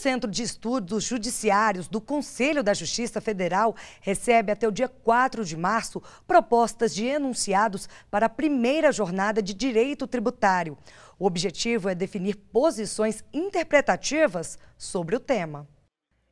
Centro de Estudos Judiciários do Conselho da Justiça Federal recebe até o dia 4 de março propostas de enunciados para a primeira jornada de direito tributário. O objetivo é definir posições interpretativas sobre o tema.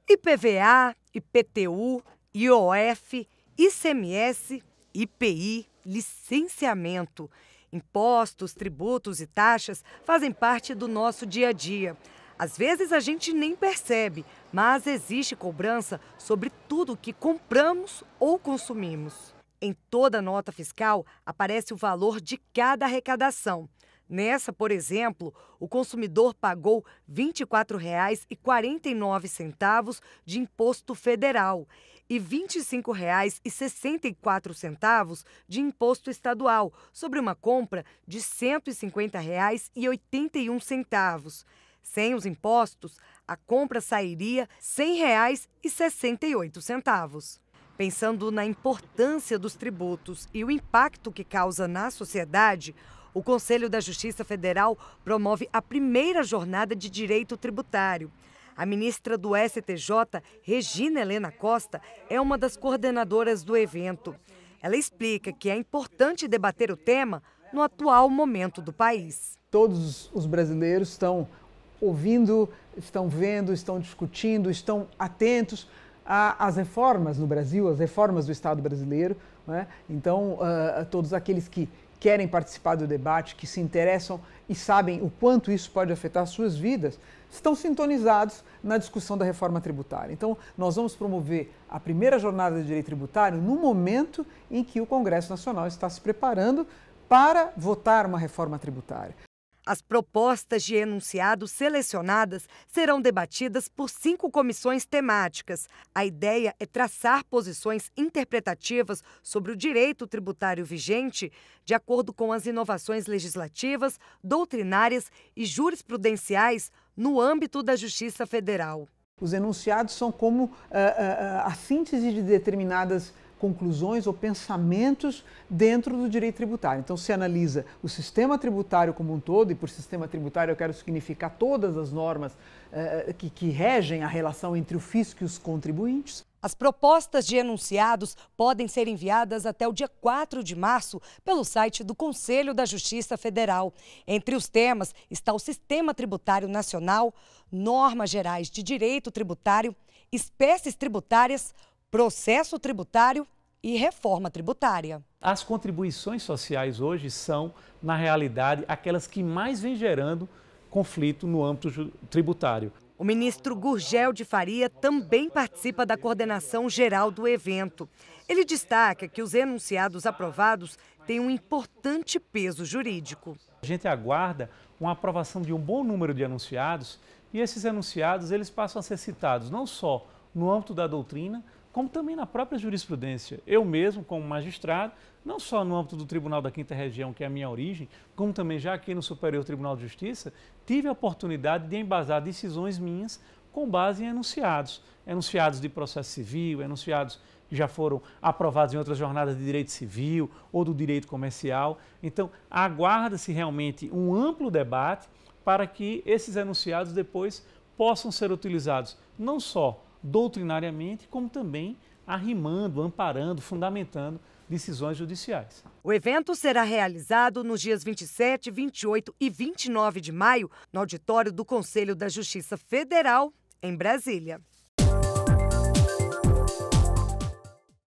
IPVA, IPTU, IOF, ICMS, IPI, licenciamento. Impostos, tributos e taxas fazem parte do nosso dia a dia. Às vezes a gente nem percebe, mas existe cobrança sobre tudo que compramos ou consumimos. Em toda nota fiscal aparece o valor de cada arrecadação. Nessa, por exemplo, o consumidor pagou R$ 24,49 de imposto federal e R$ 25,64 de imposto estadual sobre uma compra de R$ 150,81. Sem os impostos, a compra sairia R$ 100,68. Pensando na importância dos tributos e o impacto que causa na sociedade, o Conselho da Justiça Federal promove a primeira jornada de direito tributário. A ministra do STJ, Regina Helena Costa, é uma das coordenadoras do evento. Ela explica que é importante debater o tema no atual momento do país. Todos os brasileiros estão ouvindo, estão vendo, estão discutindo, estão atentos às reformas no Brasil, às reformas do Estado brasileiro. Né? Então, uh, todos aqueles que querem participar do debate, que se interessam e sabem o quanto isso pode afetar suas vidas, estão sintonizados na discussão da reforma tributária. Então, nós vamos promover a primeira jornada de direito tributário no momento em que o Congresso Nacional está se preparando para votar uma reforma tributária. As propostas de enunciados selecionadas serão debatidas por cinco comissões temáticas. A ideia é traçar posições interpretativas sobre o direito tributário vigente, de acordo com as inovações legislativas, doutrinárias e jurisprudenciais no âmbito da Justiça Federal. Os enunciados são como uh, uh, a síntese de determinadas conclusões ou pensamentos dentro do direito tributário. Então, se analisa o sistema tributário como um todo, e por sistema tributário eu quero significar todas as normas eh, que, que regem a relação entre o fisco e os contribuintes. As propostas de enunciados podem ser enviadas até o dia 4 de março pelo site do Conselho da Justiça Federal. Entre os temas está o Sistema Tributário Nacional, normas gerais de direito tributário, espécies tributárias, processo tributário e reforma tributária. As contribuições sociais hoje são, na realidade, aquelas que mais vêm gerando conflito no âmbito tributário. O ministro Gurgel de Faria também participa da coordenação geral do evento. Ele destaca que os enunciados aprovados têm um importante peso jurídico. A gente aguarda uma aprovação de um bom número de enunciados e esses enunciados eles passam a ser citados não só no âmbito da doutrina, como também na própria jurisprudência. Eu mesmo, como magistrado, não só no âmbito do Tribunal da Quinta Região, que é a minha origem, como também já aqui no Superior Tribunal de Justiça, tive a oportunidade de embasar decisões minhas com base em enunciados. Enunciados de processo civil, enunciados que já foram aprovados em outras jornadas de direito civil ou do direito comercial. Então, aguarda-se realmente um amplo debate para que esses enunciados depois possam ser utilizados não só doutrinariamente, como também arrimando, amparando, fundamentando decisões judiciais. O evento será realizado nos dias 27, 28 e 29 de maio, no auditório do Conselho da Justiça Federal, em Brasília.